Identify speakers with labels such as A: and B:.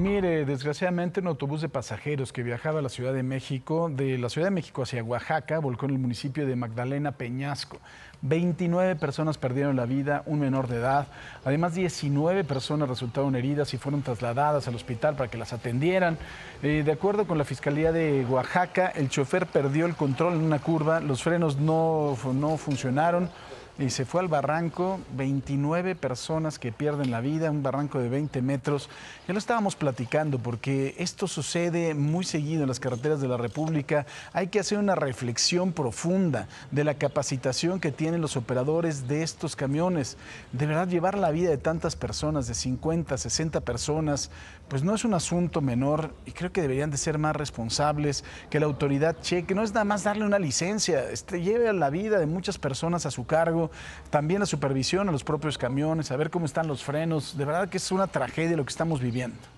A: mire, desgraciadamente un autobús de pasajeros que viajaba a la Ciudad de México, de la Ciudad de México hacia Oaxaca, volcó en el municipio de Magdalena Peñasco. 29 personas perdieron la vida, un menor de edad. Además, 19 personas resultaron heridas y fueron trasladadas al hospital para que las atendieran. Eh, de acuerdo con la Fiscalía de Oaxaca, el chofer perdió el control en una curva, los frenos no, no funcionaron y se fue al barranco, 29 personas que pierden la vida, un barranco de 20 metros. Ya lo estábamos platicando porque esto sucede muy seguido en las carreteras de la República. Hay que hacer una reflexión profunda de la capacitación que tienen los operadores de estos camiones. De verdad, llevar la vida de tantas personas, de 50, 60 personas, pues no es un asunto menor y creo que deberían de ser más responsables, que la autoridad cheque. No es nada más darle una licencia, este, lleve la vida de muchas personas a su cargo también la supervisión a los propios camiones, a ver cómo están los frenos. De verdad que es una tragedia lo que estamos viviendo.